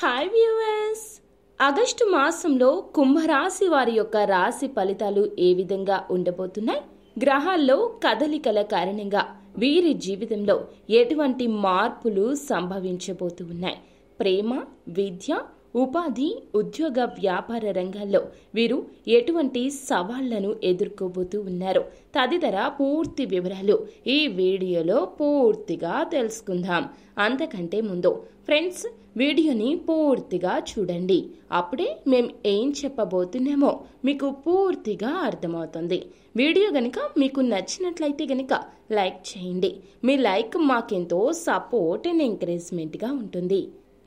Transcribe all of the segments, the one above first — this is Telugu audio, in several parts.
హాయ్ వ్యూవర్స్ ఆగస్టు మాసంలో కుంభరాశి వారి యొక్క రాశి ఫలితాలు ఏ విధంగా ఉండబోతున్నాయి గ్రహాల్లో కదలికల కారణంగా వీరి జీవితంలో ఎటువంటి మార్పులు సంభవించబోతూ ఉన్నాయి ప్రేమ విద్య ఉపాధి ఉద్యోగ వ్యాపార రంగాల్లో వీరు ఎటువంటి సవాళ్లను ఎదుర్కోబోతూ ఉన్నారు తదితర పూర్తి వివరాలు ఈ వీడియోలో పూర్తిగా తెలుసుకుందాం అంతకంటే ముందు ఫ్రెండ్స్ వీడియోని పూర్తిగా చూడండి అప్పుడే మేము ఏం చెప్పబోతున్నామో మీకు పూర్తిగా అర్థమవుతుంది వీడియో గనుక మీకు నచ్చినట్లయితే గనుక లైక్ చేయండి మీ లైక్ మాకెంతో సపోర్ట్ అండ్ ఎంకరేజ్మెంట్గా ఉంటుంది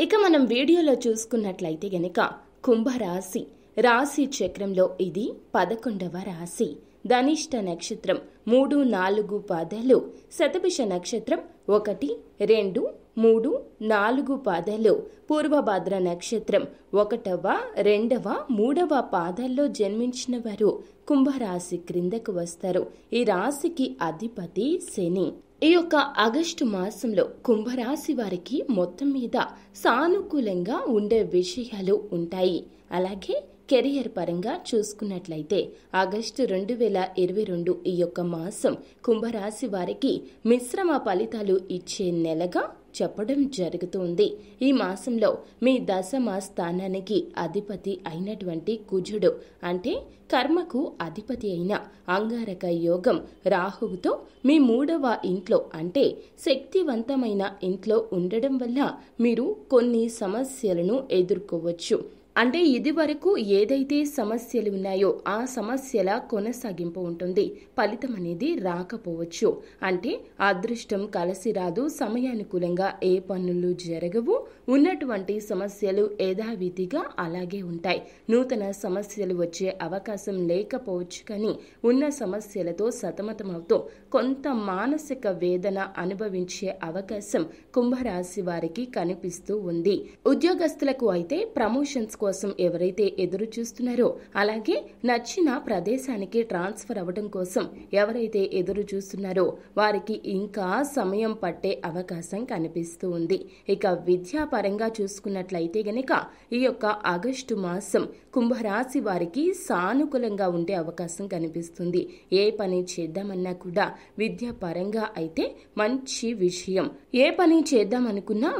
ఇక మనం వీడియోలో చూసుకున్నట్లయితే గనుక కుంభరాశి రాశి చక్రంలో ఇది పదకొండవ రాశి ధనిష్ట నక్షత్రం మూడు నాలుగు పాదాలు శతభిష నక్షత్రం ఒకటి రెండు మూడు నాలుగు పాదాల్లో పూర్వభాద్ర నక్షత్రం ఒకటవ రెండవ మూడవ పాదాల్లో జన్మించిన వారు కుంభరాశి క్రిందకు వస్తారు ఈ రాశికి అధిపతి శని ఈ యొక్క ఆగస్టు మాసంలో కుంభరాశి వారికి మొత్తం మీద సానుకూలంగా ఉండే విషయాలు ఉంటాయి అలాగే కెరియర్ పరంగా చూసుకున్నట్లయితే ఆగస్టు రెండు వేల ఇరవై రెండు ఈ యొక్క మాసం కుంభరాశి వారికి మిశ్రమ ఫలితాలు ఇచ్చే నెలగా చెప్పడం జరుగుతుంది ఈ మాసంలో మీ దశమ స్థానానికి అధిపతి అయినటువంటి కుజుడు అంటే కర్మకు అధిపతి అయిన అంగారక యోగం రాహువుతో మీ మూడవ ఇంట్లో అంటే శక్తివంతమైన ఇంట్లో ఉండడం వల్ల మీరు కొన్ని సమస్యలను ఎదుర్కోవచ్చు అంటే ఇది వరకు ఏదైతే సమస్యలు ఉన్నాయో ఆ సమస్యల కొనసాగింపు ఉంటుంది ఫలితం అనేది రాకపోవచ్చు అంటే అదృష్టం కలిసి రాదు సమయానుకూలంగా ఏ పనులు జరగవు ఉన్నటువంటి సమస్యలు యథావిధిగా అలాగే ఉంటాయి నూతన సమస్యలు వచ్చే అవకాశం లేకపోవచ్చు కానీ ఉన్న సమస్యలతో సతమతమవుతూ కొంత మానసిక వేదన అనుభవించే అవకాశం కుంభరాశి వారికి కనిపిస్తూ ఉంది ఉద్యోగస్తులకు అయితే ప్రమోషన్స్ కోసం కోసం ఎవరైతే ఎదురు చూస్తున్నారో అలాగే నచ్చిన ప్రదేశానికి ట్రాన్స్ఫర్ అవ్వడం కోసం ఎవరైతే ఎదురు చూస్తున్నారో వారికి ఇంకా సమయం పట్టే అవకాశం కనిపిస్తూ ఉంది ఇక విద్యాపరంగా చూసుకున్నట్లయితే గనక ఈ యొక్క ఆగస్టు మాసం కుంభరాశి వారికి సానుకూలంగా ఉండే అవకాశం కనిపిస్తుంది ఏ పని చేద్దామన్నా కూడా విద్యాపరంగా అయితే మంచి విషయం ఏ పని చేద్దామనుకున్నా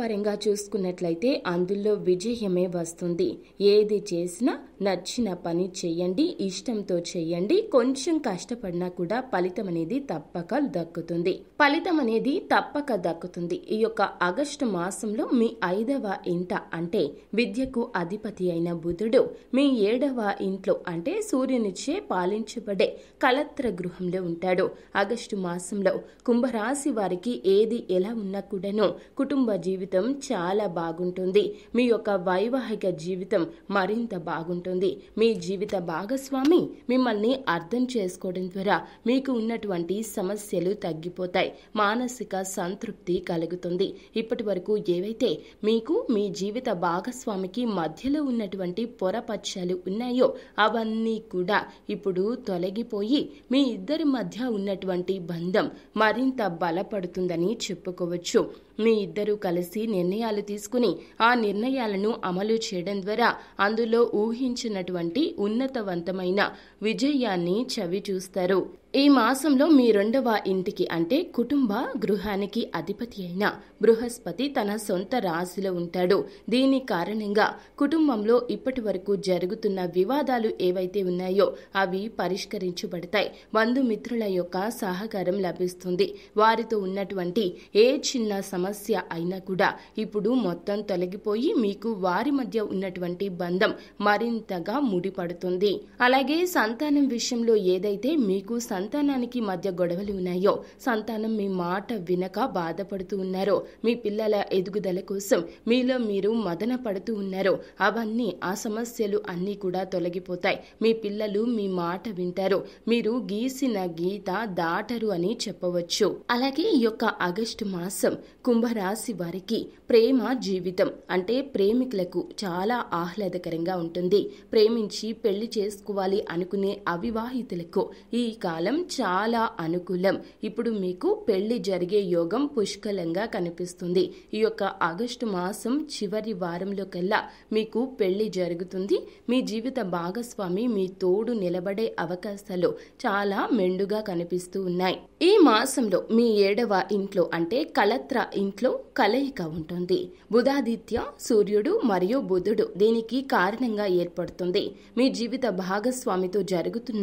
పరంగా చూసుకున్నట్లయితే అందులో విజయమే వస్తుంది వస్తుంది ఏది చేసినా నచ్చిన పని చేయండి ఇష్టంతో చేయండి కొంచెం కష్టపడినా కూడా ఫలితం అనేది తప్పక దక్కుతుంది ఫలితం అనేది తప్పక దక్కుతుంది ఈ యొక్క ఆగస్టు మాసంలో మీ ఐదవ ఇంట అంటే విద్యకు అధిపతి అయిన బుధుడు మీ ఏడవ ఇంట్లో అంటే సూర్యునిచే పాలించబడే కలత్ర గృహంలో ఉంటాడు ఆగస్టు మాసంలో కుంభరాశి వారికి ఏది ఎలా ఉన్నా కూడాను కుటుంబ జీవితం చాలా బాగుంటుంది మీ యొక్క వైవాహిక జీవితం మరింత బాగుంటుంది మీ జీవిత భాగస్వామి మిమ్మల్ని అర్థం చేసుకోవడం ద్వారా మీకు ఉన్నటువంటి సమస్యలు తగ్గిపోతాయి మానసిక సంతృప్తి కలుగుతుంది ఇప్పటి వరకు ఏవైతే మీకు మీ జీవిత భాగస్వామికి మధ్యలో ఉన్నటువంటి పొరపక్షాలు ఉన్నాయో అవన్నీ కూడా ఇప్పుడు తొలగిపోయి మీ ఇద్దరి మధ్య ఉన్నటువంటి బంధం మరింత బలపడుతుందని చెప్పుకోవచ్చు మీ ఇద్దరూ కలిసి నిర్ణయాలు తీసుకుని ఆ నిర్ణయాలను అమలు చేయడం ద్వారా అందులో ఊహించినటువంటి ఉన్నతవంతమైన విజయాన్ని చవి చూస్తారు ఈ మాసంలో మీ రెండవ ఇంటికి అంటే కుటుంబ గృహానికి అధిపతి అయిన బృహస్పతి తన సొంత రాశిలో ఉంటాడు దీని కారణంగా కుటుంబంలో ఇప్పటి వరకు జరుగుతున్న వివాదాలు ఏవైతే ఉన్నాయో అవి పరిష్కరించబడతాయి బంధుమిత్రుల యొక్క సహకారం లభిస్తుంది వారితో ఉన్నటువంటి ఏ చిన్న సమస్య అయినా కూడా ఇప్పుడు మొత్తం తొలగిపోయి మీకు వారి మధ్య ఉన్నటువంటి బంధం మరింతగా ముడిపడుతుంది అలాగే సంతానం విషయంలో ఏదైతే మీకు సంత సంతానానికి మధ్య గొడవలు ఉన్నాయో సంతానం మీ మాట వినక బాధపడుతూ ఉన్నారో మీ పిల్లల ఎదుగుదల కోసం మీలో మీరు మదన పడుతూ ఉన్నారో అవన్నీ ఆ సమస్యలు అన్నీ కూడా తొలగిపోతాయి మీ పిల్లలు మీ మాట వింటారు మీరు గీసిన గీత దాటరు అని చెప్పవచ్చు అలాగే ఈ యొక్క ఆగస్టు మాసం కుంభరాశి వారికి ప్రేమ జీవితం అంటే ప్రేమికులకు చాలా ఆహ్లాదకరంగా ఉంటుంది ప్రేమించి పెళ్లి చేసుకోవాలి అనుకునే అవివాహితులకు ఈ కాలం కాలం చాలా అనుకూలం ఇప్పుడు మీకు పెళ్లి జరిగే యోగం పుష్కలంగా కనిపిస్తుంది ఈ యొక్క ఆగస్టు మాసం చివరి వారంలో కల్లా మీకు పెళ్లి జరుగుతుంది మీ జీవిత భాగస్వామి మీ తోడు నిలబడే అవకాశాలు చాలా మెండుగా కనిపిస్తూ ఉన్నాయి ఈ మాసంలో మీ ఏడవ ఇంట్లో అంటే కలత్ర ఇంట్లో కలయిక ఉంటుంది బుధాదిత్య సూర్యుడు మరియు బుధుడు దీనికి కారణంగా ఏర్పడుతుంది మీ జీవిత భాగస్వామితో జరుగుతున్న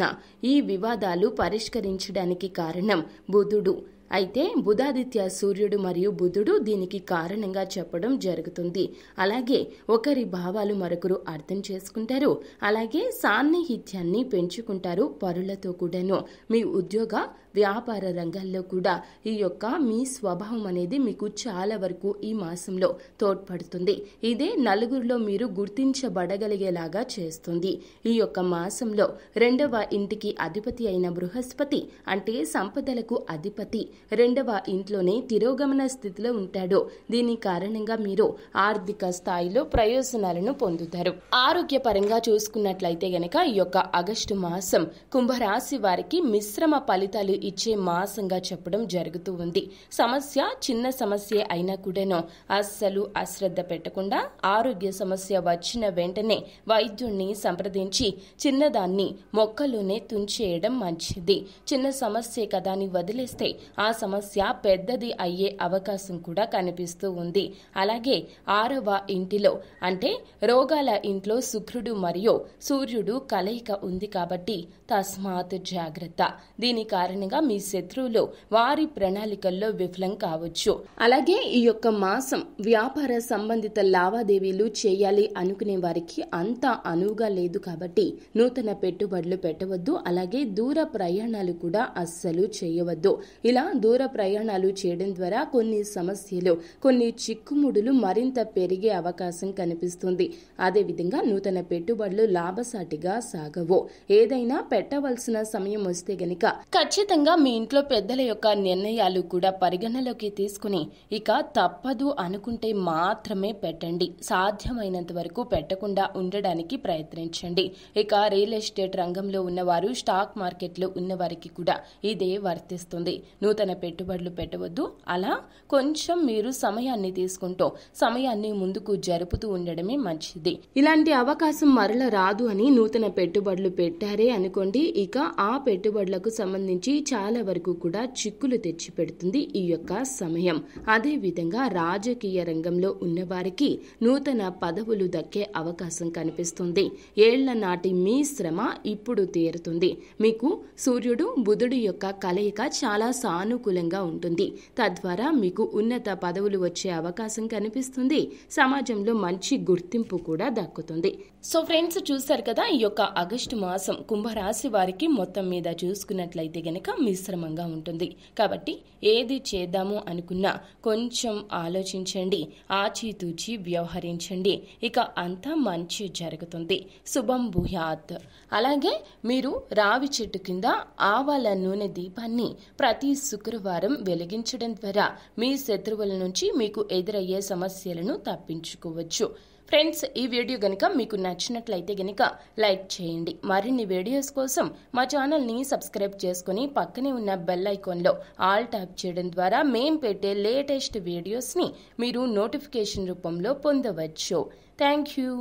ఈ వివాదాలు పరి పరిష్కరించడానికి కారణం బుధుడు అయితే బుధాదిత్య సూర్యుడు మరియు బుధుడు దీనికి కారణంగా చెప్పడం జరుగుతుంది అలాగే ఒకరి భావాలు మరొకరు అర్థం చేసుకుంటారు అలాగే సాన్నిహిత్యాన్ని పెంచుకుంటారు పరులతో కూడాను మీ ఉద్యోగ వ్యాపార రంగాల్లో కూడా ఈ యొక్క మీ స్వభావం అనేది మీకు చాలా వరకు ఈ మాసంలో తోడ్పడుతుంది ఇదే నలుగురిలో మీరు గుర్తించబడగలిగేలాగా చేస్తుంది ఈ యొక్క మాసంలో రెండవ ఇంటికి అధిపతి అయిన బృహస్పతి అంటే సంపదలకు అధిపతి రెండవ ఇంట్లోనే తిరోగమన స్థితిలో ఉంటాడు దీని కారణంగా మీరు ఆర్థిక స్థాయిలో ప్రయోజనాలను పొందుతారు ఆరోగ్యపరంగా చూసుకున్నట్లయితే గనక ఈ యొక్క ఆగస్టు మాసం కుంభరాశి వారికి మిశ్రమ ఫలితాలు ఇచ్చే మాసంగా చెప్పడం జరుగుతూ ఉంది సమస్య చిన్న సమస్య అయినా కూడాను అస్సలు అశ్రద్ధ పెట్టకుండా ఆరోగ్య సమస్య వచ్చిన వెంటనే వైద్యుణ్ణి సంప్రదించి చిన్నదాన్ని మొక్కలోనే తుంచేయడం మంచిది చిన్న సమస్య కదా అని వదిలేస్తే ఆ సమస్య పెద్దది అయ్యే అవకాశం కూడా కనిపిస్తూ ఉంది అలాగే ఆరవ ఇంటిలో అంటే రోగాల ఇంట్లో శుక్రుడు మరియు సూర్యుడు కలయిక ఉంది కాబట్టి తస్మాత్ జాగ్రత్త దీని కారణంగా కారణంగా మీ శత్రువులు వారి ప్రణాళికల్లో విఫలం కావచ్చు అలాగే ఈ యొక్క మాసం వ్యాపార సంబంధిత లావాదేవీలు చేయాలి అనుకునే వారికి అంత అనువుగా లేదు కాబట్టి నూతన పెట్టుబడులు పెట్టవద్దు అలాగే దూర ప్రయాణాలు కూడా అస్సలు చేయవద్దు ఇలా దూర ప్రయాణాలు చేయడం ద్వారా కొన్ని సమస్యలు కొన్ని చిక్కుముడులు మరింత పెరిగే అవకాశం కనిపిస్తుంది అదేవిధంగా నూతన పెట్టుబడులు లాభసాటిగా సాగవు ఏదైనా పెట్టవలసిన సమయం వస్తే గనుక ఖచ్చితంగా ముఖ్యంగా మీ ఇంట్లో పెద్దల యొక్క నిర్ణయాలు కూడా పరిగణలోకి తీసుకుని ఇక తప్పదు అనుకుంటే మాత్రమే పెట్టండి సాధ్యమైనంత వరకు పెట్టకుండా ఉండడానికి ప్రయత్నించండి ఇక రియల్ ఎస్టేట్ రంగంలో ఉన్నవారు స్టాక్ మార్కెట్లో ఉన్నవారికి కూడా ఇదే వర్తిస్తుంది నూతన పెట్టుబడులు పెట్టవద్దు అలా కొంచెం మీరు సమయాన్ని తీసుకుంటూ సమయాన్ని ముందుకు జరుపుతూ ఉండడమే మంచిది ఇలాంటి అవకాశం మరల రాదు అని నూతన పెట్టుబడులు పెట్టారే అనుకోండి ఇక ఆ పెట్టుబడులకు సంబంధించి చాలా వరకు కూడా చిక్కులు తెచ్చిపెడుతుంది ఈ యొక్క సమయం అదేవిధంగా రాజకీయ రంగంలో ఉన్నవారికి నూతన పదవులు దక్కే అవకాశం కనిపిస్తుంది ఏళ్ల నాటి మీ శ్రమ ఇప్పుడు తీరుతుంది మీకు సూర్యుడు బుధుడు యొక్క కలయిక చాలా సానుకూలంగా ఉంటుంది తద్వారా మీకు ఉన్నత పదవులు వచ్చే అవకాశం కనిపిస్తుంది సమాజంలో మంచి గుర్తింపు కూడా దక్కుతుంది సో ఫ్రెండ్స్ చూశారు కదా ఈ యొక్క ఆగస్టు మాసం కుంభరాశి వారికి మొత్తం మీద చూసుకున్నట్లయితే గనక మిశ్రమంగా ఉంటుంది కాబట్టి ఏది చేద్దాము అనుకున్నా కొంచెం ఆలోచించండి ఆచితూచి వ్యవహరించండి ఇక అంతా మంచి జరుగుతుంది శుభం భూయాత్ అలాగే మీరు రావి చెట్టు కింద ఆవాల నూనె దీపాన్ని ప్రతి శుక్రవారం వెలిగించడం ద్వారా మీ శత్రువుల నుంచి మీకు ఎదురయ్యే సమస్యలను తప్పించుకోవచ్చు ఫ్రెండ్స్ ఈ వీడియో కనుక మీకు నచ్చినట్లయితే కనుక లైక్ చేయండి మరిన్ని వీడియోస్ కోసం మా ఛానల్ని సబ్స్క్రైబ్ చేసుకుని పక్కనే ఉన్న బెల్ ఐకాన్లో ఆల్ ట్యాప్ చేయడం ద్వారా మేం పెట్టే లేటెస్ట్ వీడియోస్ని మీరు నోటిఫికేషన్ రూపంలో పొందవచ్చు థ్యాంక్ యూ